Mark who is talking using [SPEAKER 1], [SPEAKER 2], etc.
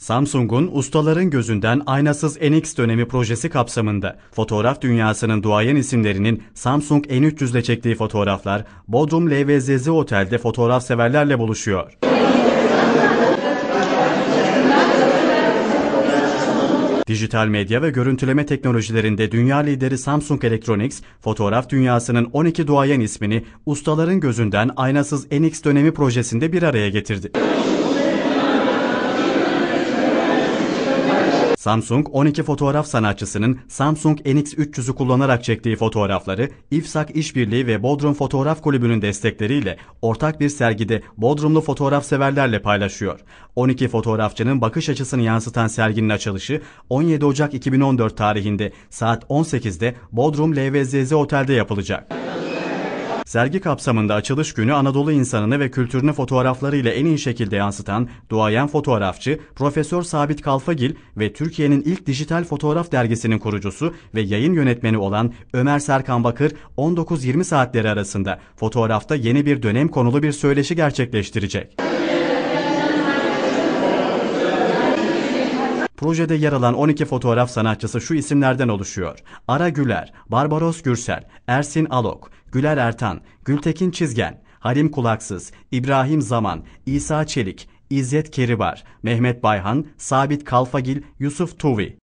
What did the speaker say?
[SPEAKER 1] Samsung'un ustaların gözünden aynasız NX dönemi projesi kapsamında fotoğraf dünyasının duayen isimlerinin Samsung N300 ile çektiği fotoğraflar Bodrum LVZZ Otel'de fotoğraf severlerle buluşuyor. Dijital medya ve görüntüleme teknolojilerinde dünya lideri Samsung Electronics, fotoğraf dünyasının 12 duayen ismini ustaların gözünden aynasız NX dönemi projesinde bir araya getirdi. Samsung 12 fotoğraf sanatçısının Samsung NX300'ü kullanarak çektiği fotoğrafları İFSAK İşbirliği ve Bodrum Fotoğraf Kulübü'nün destekleriyle ortak bir sergide Bodrumlu fotoğraf severlerle paylaşıyor. 12 fotoğrafçının bakış açısını yansıtan serginin açılışı 17 Ocak 2014 tarihinde saat 18'de Bodrum LVZZ Otel'de yapılacak. Sergi kapsamında açılış günü Anadolu insanını ve kültürünü fotoğraflarıyla en iyi şekilde yansıtan duayen fotoğrafçı Profesör Sabit Kalfagil ve Türkiye'nin ilk dijital fotoğraf dergisinin kurucusu ve yayın yönetmeni olan Ömer Serkan Bakır 19-20 saatleri arasında fotoğrafta yeni bir dönem konulu bir söyleşi gerçekleştirecek. Projede yer alan 12 fotoğraf sanatçısı şu isimlerden oluşuyor. Ara Güler, Barbaros Gürsel, Ersin Alok, Güler Ertan, Gültekin Çizgen, Halim Kulaksız, İbrahim Zaman, İsa Çelik, İzzet Keribar, Mehmet Bayhan, Sabit Kalfagil, Yusuf Tuvi.